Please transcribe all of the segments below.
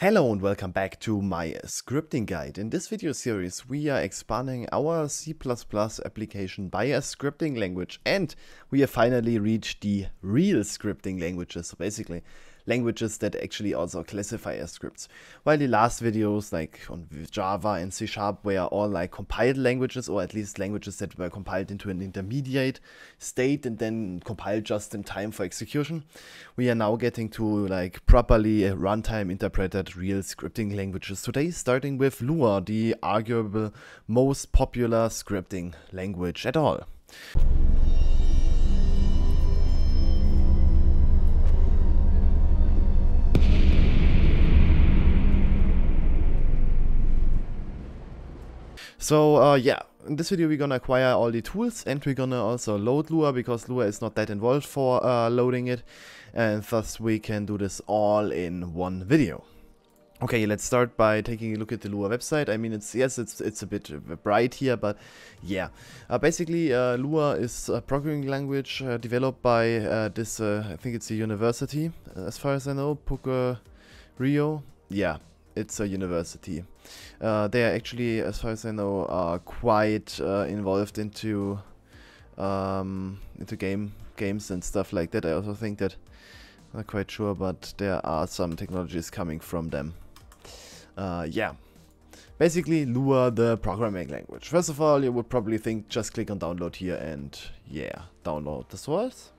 Hello and welcome back to my scripting guide. In this video series we are expanding our C++ application by a scripting language and we have finally reached the real scripting languages. So basically languages that actually also classify as scripts. While the last videos like on Java and C Sharp were all like compiled languages or at least languages that were compiled into an intermediate state and then compiled just in time for execution, we are now getting to like properly runtime interpreted real scripting languages today, starting with Lua, the arguable most popular scripting language at all. So uh, yeah, in this video we're gonna acquire all the tools and we're gonna also load Lua because Lua is not that involved for uh, loading it and thus we can do this all in one video. Okay, let's start by taking a look at the Lua website. I mean, it's yes, it's it's a bit bright here, but yeah. Uh, basically, uh, Lua is a programming language uh, developed by uh, this, uh, I think it's a university, uh, as far as I know, Puka Rio. Yeah, it's a university. Uh, they are actually, as far as I know, are quite uh, involved into um, into game games and stuff like that. I also think that, I'm not quite sure, but there are some technologies coming from them. Uh, yeah. Basically, Lua, the programming language. First of all, you would probably think just click on download here and yeah, download the source.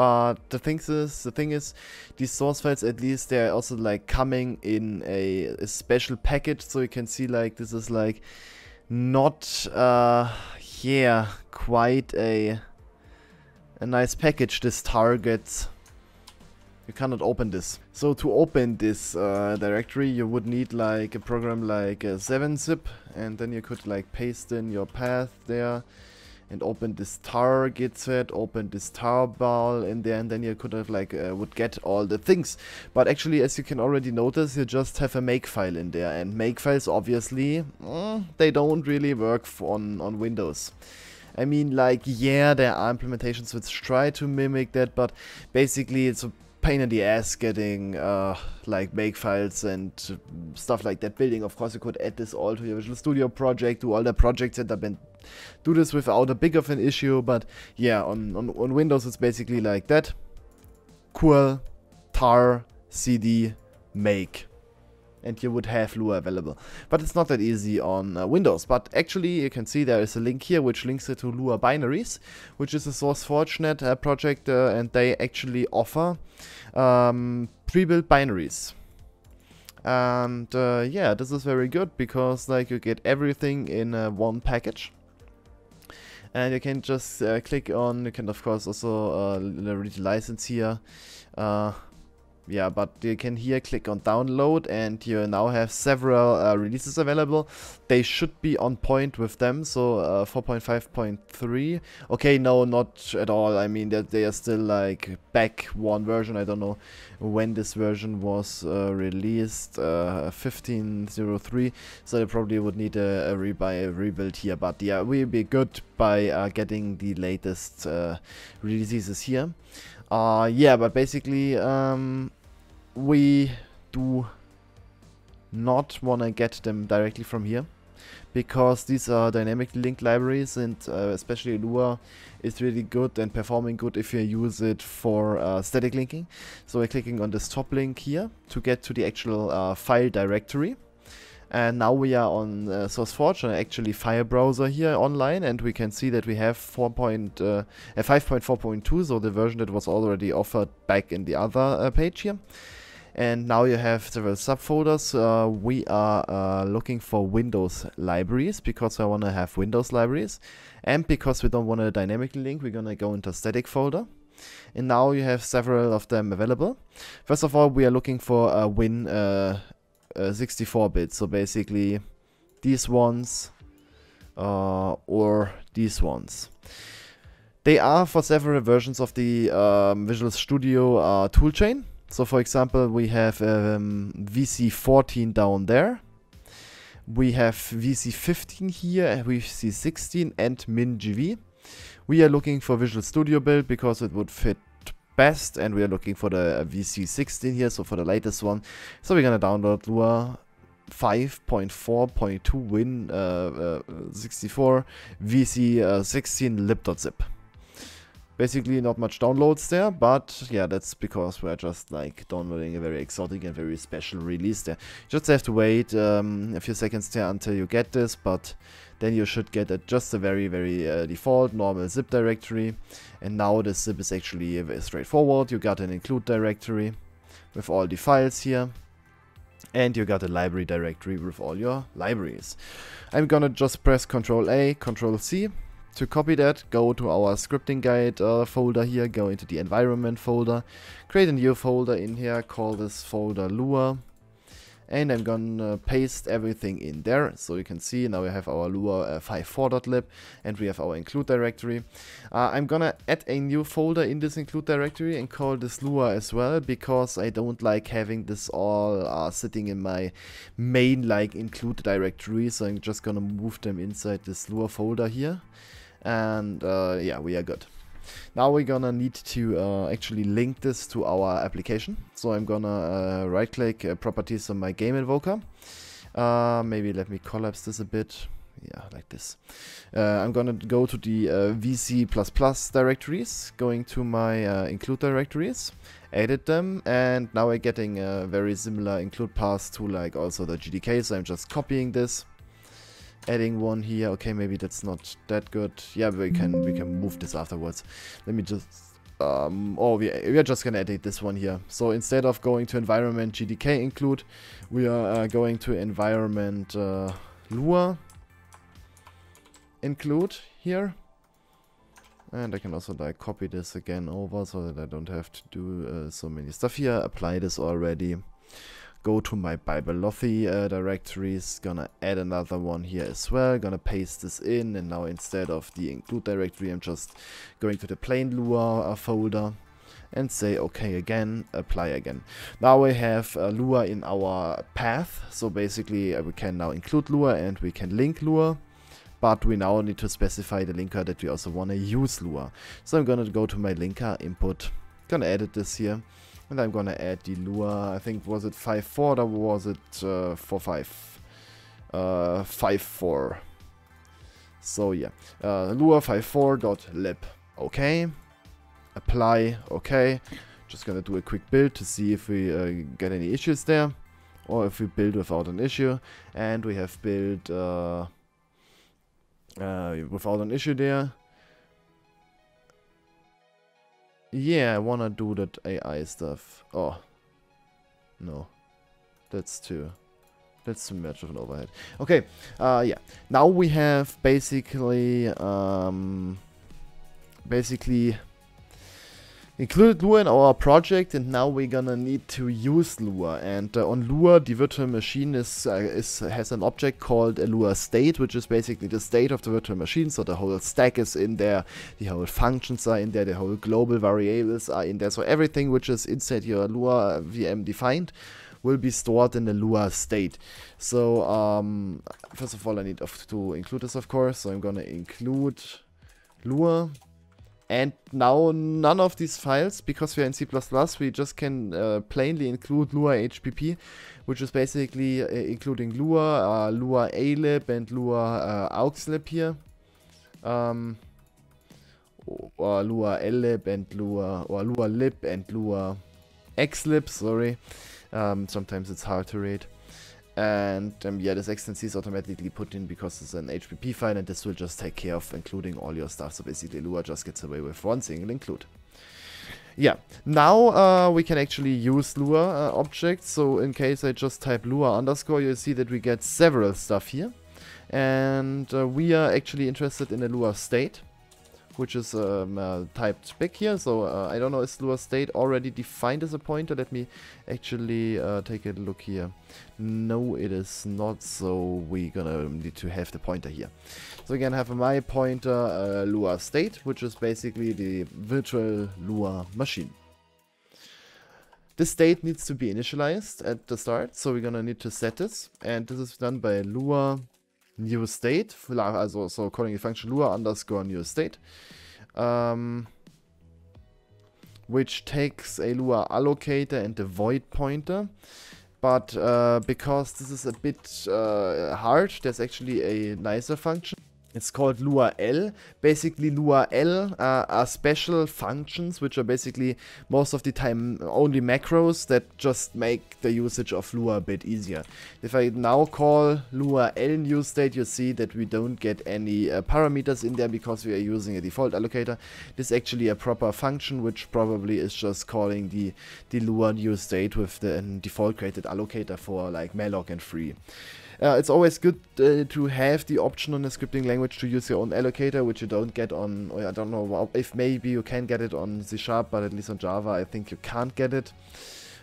But the thing is, the thing is, these source files at least they are also like coming in a, a special package, so you can see like this is like not uh, yeah quite a a nice package. This target you cannot open this. So to open this uh, directory you would need like a program like 7-zip uh, and then you could like paste in your path there and open this target set, open this tar ball in there, and then you could have like uh, would get all the things. But actually, as you can already notice, you just have a makefile in there, and makefiles obviously mm, they don't really work on on Windows. I mean, like, yeah, there are implementations which try to mimic that, but basically it's a pain in the ass getting uh, like make files and stuff like that building. Of course, you could add this all to your Visual Studio project, do all the projects that have been do this without a big of an issue. But yeah, on, on, on Windows, it's basically like that. Cool, tar, cd, make and you would have Lua available. But it's not that easy on uh, Windows. But actually, you can see there is a link here which links it to Lua Binaries, which is a SourceForgeNet uh, project, uh, and they actually offer um, pre-built binaries. And uh, yeah, this is very good because like you get everything in uh, one package and you can just uh, click on you can of course also uh, read the license here uh, yeah, but you can here click on download and you now have several uh, releases available. They should be on point with them, so uh, 4.5.3. Okay, no, not at all. I mean, that they are still like back one version. I don't know when this version was uh, released, 15.03, uh, so they probably would need a, a rebuy, a rebuild here. But yeah, we'll be good by uh, getting the latest uh, releases here. Uh, yeah, but basically, um, we do not want to get them directly from here because these are dynamically linked libraries and uh, especially Lua is really good and performing good if you use it for uh, static linking. So we're clicking on this top link here to get to the actual uh, file directory. And now we are on uh, SourceForge and actually Fire Browser here online and we can see that we have 4.5.4.2, uh, so the version that was already offered back in the other uh, page here and now you have several subfolders. Uh, we are uh, looking for Windows libraries because I want to have Windows libraries and because we don't want to dynamically link we're going to go into static folder and now you have several of them available. First of all we are looking for a Win 64-bit uh, uh, so basically these ones uh, or these ones. They are for several versions of the um, Visual Studio uh, toolchain. So for example, we have um, VC14 down there. We have VC15 here, VC16 and MinGV. We are looking for Visual Studio build because it would fit best and we are looking for the VC16 here, so for the latest one. So we're gonna download Lua 5.4.2 Win64 uh, uh, VC16 uh, lib.zip basically not much downloads there, but yeah, that's because we're just like downloading a very exotic and very special release there. You just have to wait um, a few seconds there until you get this, but then you should get a, just a very, very uh, default, normal zip directory. And now the zip is actually very straightforward. You got an include directory with all the files here. And you got a library directory with all your libraries. I'm gonna just press Ctrl A, Ctrl C, to copy that, go to our scripting guide uh, folder here, go into the environment folder, create a new folder in here, call this folder Lua, and I'm gonna paste everything in there. So you can see now we have our Lua uh, 54.lib and we have our include directory. Uh, I'm gonna add a new folder in this include directory and call this Lua as well because I don't like having this all uh, sitting in my main like include directory. So I'm just gonna move them inside this Lua folder here and uh, yeah we are good now we're gonna need to uh, actually link this to our application so I'm gonna uh, right click uh, properties on my game invoker uh, maybe let me collapse this a bit yeah like this uh, I'm gonna go to the VC++ directories going to my include directories edit them and now we're getting a very similar include path to like also the GDK so I'm just copying this adding one here. Okay, maybe that's not that good. Yeah, we can we can move this afterwards. Let me just um, oh, we, we are just gonna edit this one here. So instead of going to environment GDK include, we are uh, going to environment uh, Lua include here. And I can also like copy this again over so that I don't have to do uh, so many stuff here. Apply this already go to my Bibelothi uh, directories, gonna add another one here as well, gonna paste this in and now instead of the include directory I'm just going to the plain Lua uh, folder and say okay again, apply again. Now we have uh, Lua in our path, so basically uh, we can now include Lua and we can link Lua but we now need to specify the linker that we also want to use Lua. So I'm gonna go to my linker input, gonna edit this here, and I'm gonna add the lure. I think was it 5-4 or was it 4-5? Uh, 5-4. Uh, so yeah, uh, lure 5-4.lib. Okay. Apply. Okay. Just gonna do a quick build to see if we uh, get any issues there. Or if we build without an issue. And we have built... Uh, uh, without an issue there. Yeah, I wanna do that AI stuff. Oh. No. That's too... That's too much of an overhead. Okay, uh, yeah. Now we have basically... Um, basically Included Lua in our project and now we're gonna need to use Lua and uh, on Lua the virtual machine is, uh, is has an object called a Lua state which is basically the state of the virtual machine so the whole stack is in there, the whole functions are in there, the whole global variables are in there so everything which is inside your Lua VM defined will be stored in the Lua state. So um, first of all I need to include this of course so I'm gonna include Lua and now none of these files, because we are in C++, we just can uh, plainly include Lua HPP, which is basically uh, including Lua, uh, Lua ALib, and Lua uh, AuxLib here. Um, or uh, Lua lib and Lua, or Lua Lib and Lua XLib, sorry. Um, sometimes it's hard to read. And um, yeah, this XNC is automatically put in because it's an HPP file and this will just take care of including all your stuff. So basically Lua just gets away with one single include. Yeah, now uh, we can actually use Lua uh, objects. So in case I just type Lua underscore, you'll see that we get several stuff here. And uh, we are actually interested in a Lua state which is um, uh, typed back here. So uh, I don't know, is Lua state already defined as a pointer? Let me actually uh, take a look here. No, it is not, so we're gonna need to have the pointer here. So again, I have my pointer uh, state, which is basically the virtual Lua machine. The state needs to be initialized at the start, so we're gonna need to set this, And this is done by lua new state, also so calling the function lua underscore new state, um, which takes a lua allocator and a void pointer. But uh, because this is a bit uh, hard, there's actually a nicer function it's called LuaL. Basically, LuaL uh, are special functions, which are basically most of the time only macros that just make the usage of Lua a bit easier. If I now call LuaL new state, you see that we don't get any uh, parameters in there because we are using a default allocator. This is actually a proper function, which probably is just calling the, the Lua new state with the um, default created allocator for like malloc and free. Uh, it's always good uh, to have the option on a scripting language to use your own allocator, which you don't get on, I don't know if maybe you can get it on C Sharp, but at least on Java I think you can't get it.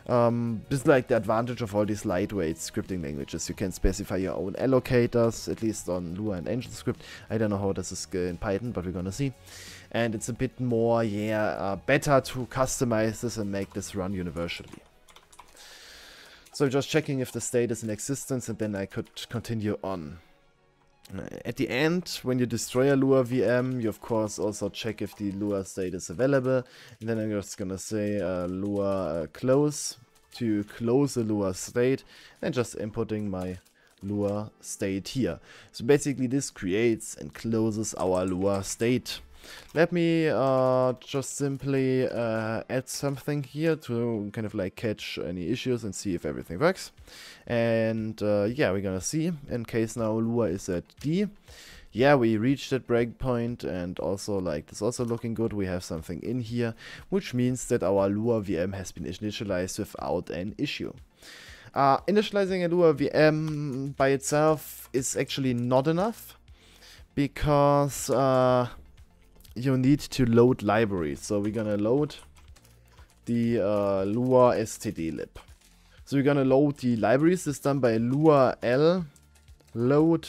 Um, this is like the advantage of all these lightweight scripting languages. You can specify your own allocators, at least on Lua and AngelScript. I don't know how this is uh, in Python, but we're gonna see. And it's a bit more, yeah, uh, better to customize this and make this run universally. So just checking if the state is in existence and then I could continue on. At the end, when you destroy a Lua VM, you of course also check if the Lua state is available. And then I'm just gonna say uh, Lua uh, close to close the Lua state and just inputting my Lua state here. So basically this creates and closes our Lua state. Let me uh, just simply uh, add something here to kind of like catch any issues and see if everything works. And uh, yeah, we're gonna see. In case now Lua is at D. Yeah, we reached that breakpoint and also like this also looking good. We have something in here, which means that our Lua VM has been initialized without an issue. Uh, initializing a Lua VM by itself is actually not enough because uh, you need to load libraries. So we're gonna load the uh, Lua STD lib. So we're gonna load the library system by Lua L load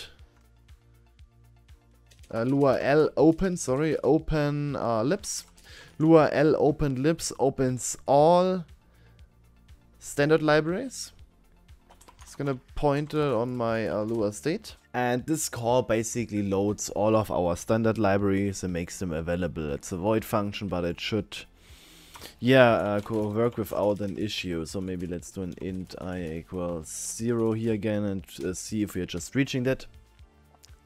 uh, Lua L open, sorry, open uh, libs. Lua L open libs opens all standard libraries gonna point it uh, on my uh, Lua state. And this call basically loads all of our standard libraries and makes them available. It's a void function, but it should, yeah, uh, work without an issue. So maybe let's do an int i equals 0 here again and uh, see if we are just reaching that.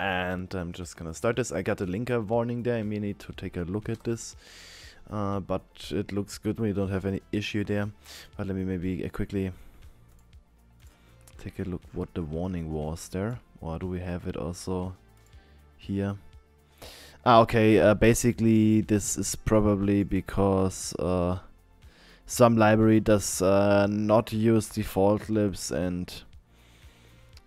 And I'm just gonna start this. I got a linker warning there. I may need to take a look at this. Uh, but it looks good. We don't have any issue there. But let me maybe uh, quickly take a look what the warning was there. Or do we have it also here? Ah, okay, uh, basically this is probably because uh, some library does uh, not use default libs and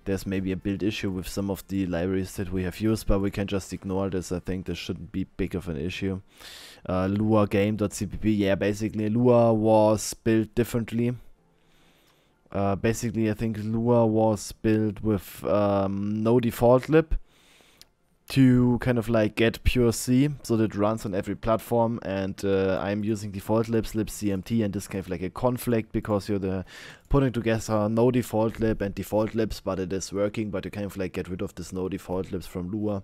there's maybe a build issue with some of the libraries that we have used, but we can just ignore this. I think this shouldn't be big of an issue. Uh, Lua game.cpp, yeah, basically Lua was built differently uh, basically, I think Lua was built with um, no default lib to kind of like get pure C, so that runs on every platform. And uh, I'm using default libs, libcmt, and this kind of like a conflict because you're the putting together no default lib and default libs, but it is working. But you kind of like get rid of this no default libs from Lua.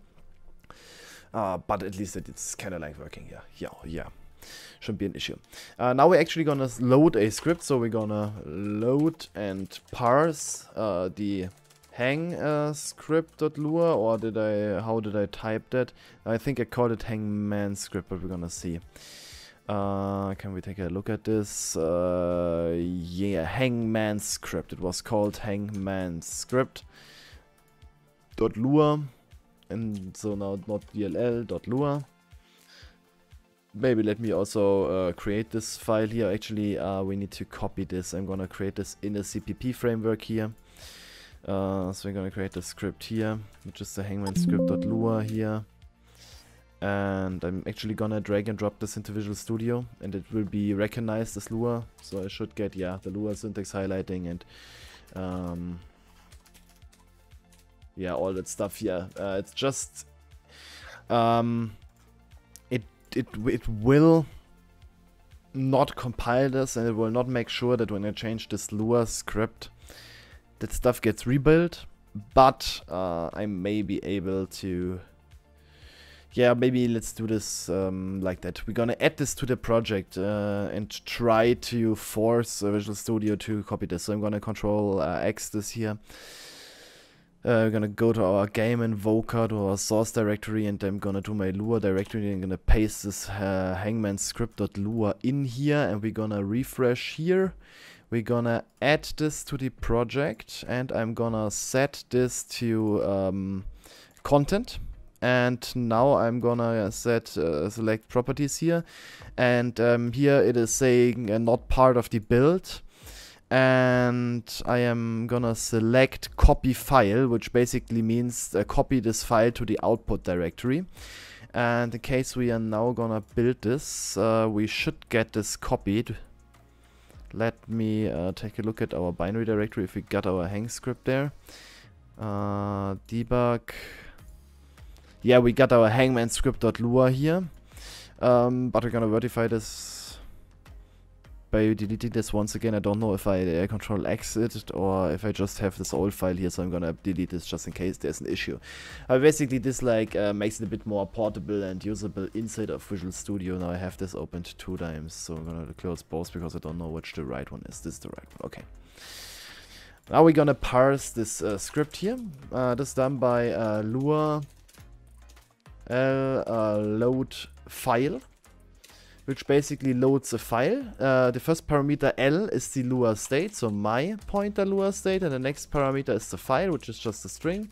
Uh, but at least it's kind of like working. Yeah, yeah, yeah shouldn't be an issue. Uh, now we're actually gonna load a script, so we're gonna load and parse uh, the hang uh, script.lua, or did I, how did I type that? I think I called it hangman script, but we're gonna see. Uh, can we take a look at this? Uh, yeah, hangman script. It was called hangman script. Dot lua, and so now not dll. Dot lua maybe let me also uh, create this file here. Actually, uh, we need to copy this. I'm gonna create this in the CPP framework here. Uh, so we're gonna create the script here, which is the hangman script.lua here. And I'm actually gonna drag and drop this into Visual Studio and it will be recognized as Lua. So I should get, yeah, the Lua syntax highlighting and um, yeah, all that stuff here. Uh, it's just um, it it will not compile this and it will not make sure that when I change this Lua script that stuff gets rebuilt but uh, I may be able to yeah maybe let's do this um, like that we're gonna add this to the project uh, and try to force Visual Studio to copy this so I'm gonna control uh, X this here we uh, I'm gonna go to our game invoker to our source directory and I'm gonna do my Lua directory and I'm gonna paste this uh, hangman script.lua in here and we're gonna refresh here. We're gonna add this to the project and I'm gonna set this to um, content and now I'm gonna set uh, select properties here and um, here it is saying uh, not part of the build and I am gonna select copy file which basically means uh, copy this file to the output directory and in case we are now gonna build this uh, we should get this copied let me uh, take a look at our binary directory if we got our hang script there uh, debug yeah we got our hangman script.lua here um, but we're gonna verify this by deleting this once again. I don't know if I uh, control exit or if I just have this old file here, so I'm gonna delete this just in case there's an issue. Uh, basically, this like uh, makes it a bit more portable and usable inside of Visual Studio. Now I have this opened two times, so I'm gonna close both because I don't know which the right one is. This is the right one, okay. Now we're gonna parse this uh, script here. Uh, this is done by uh, lua l load file which basically loads a file. Uh, the first parameter L is the Lua state, so my pointer Lua state, and the next parameter is the file, which is just a string.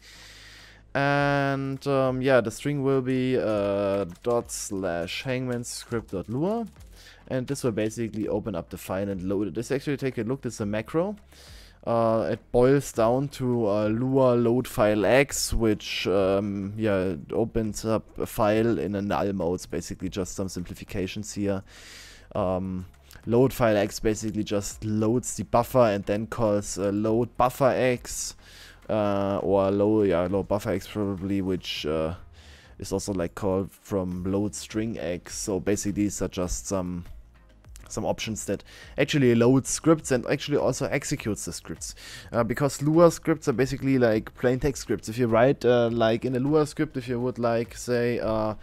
And um, yeah, the string will be uh, dot slash hangman script dot Lua, And this will basically open up the file and load it. Let's actually take a look. This is a macro. Uh, it boils down to uh, lua load file x, which um, yeah opens up a file in a null mode. It's basically just some simplifications here. Um, load file x basically just loads the buffer and then calls uh, load buffer x uh, or load yeah load buffer x probably, which uh, is also like called from load string x. So basically, these are just some some options that actually loads scripts and actually also executes the scripts. Uh, because Lua scripts are basically like plain text scripts. If you write uh, like in a Lua script, if you would like say uh,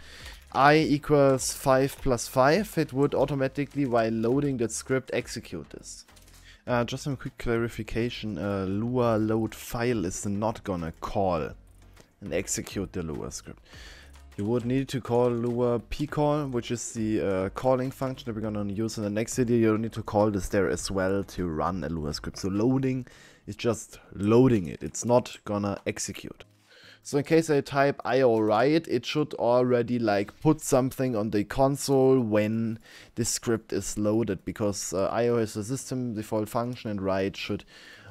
i equals 5 plus 5, it would automatically while loading that script execute this. Uh, just some quick clarification, uh, Lua load file is not gonna call and execute the Lua script. You would need to call Lua pcall, which is the uh, calling function that we're going to use in the next video. You'll need to call this there as well to run a Lua script. So loading is just loading it. It's not going to execute. So in case I type IO write, it should already like put something on the console when the script is loaded because uh, IO is a system default function and write should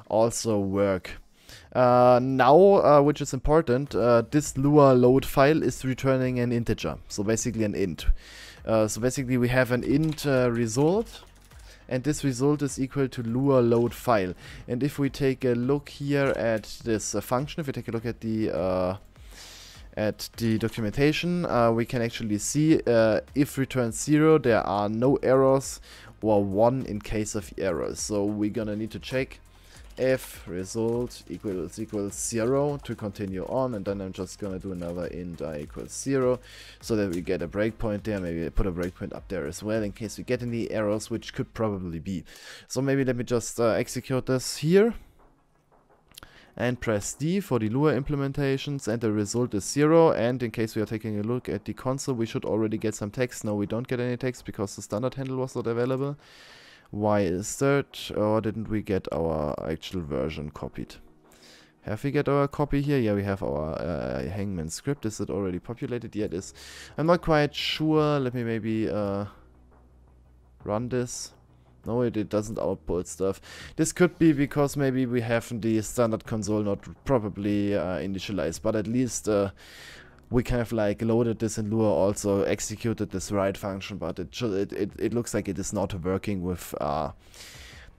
also work uh, now, uh, which is important, uh, this lua load file is returning an integer, so basically an int. Uh, so basically we have an int uh, result, and this result is equal to lua load file. And if we take a look here at this uh, function, if we take a look at the at the documentation, we can actually see if returns zero, there are no errors, or one in case of errors. So we're gonna need to check if result equals equals zero to continue on and then I'm just gonna do another int i equals zero so that we get a breakpoint there maybe I put a breakpoint up there as well in case we get any errors which could probably be so maybe let me just uh, execute this here and press D for the Lua implementations and the result is zero and in case we are taking a look at the console we should already get some text. No we don't get any text because the standard handle was not available. Why is that? Or didn't we get our actual version copied? Have we got our copy here? Yeah, we have our uh, hangman script. Is it already populated? Yeah, Is is. I'm not quite sure. Let me maybe uh, run this. No, it, it, doesn't output stuff. This could be because maybe we have the standard console not probably uh, initialized, but at least uh, we kind of like loaded this in Lua also executed this write function, but it, it, it, it looks like it is not working with uh,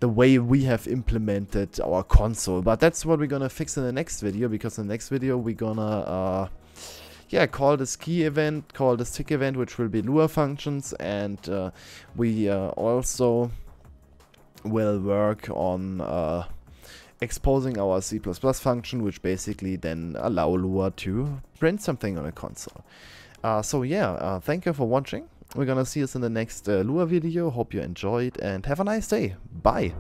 the way we have implemented our console. But that's what we're gonna fix in the next video, because in the next video we're gonna uh, yeah, call this key event, call this tick event, which will be Lua functions, and uh, we uh, also will work on uh, exposing our C++ function, which basically then allow Lua to print something on a console. Uh, so yeah, uh, thank you for watching. We're gonna see us in the next uh, Lua video. Hope you enjoyed and have a nice day. Bye!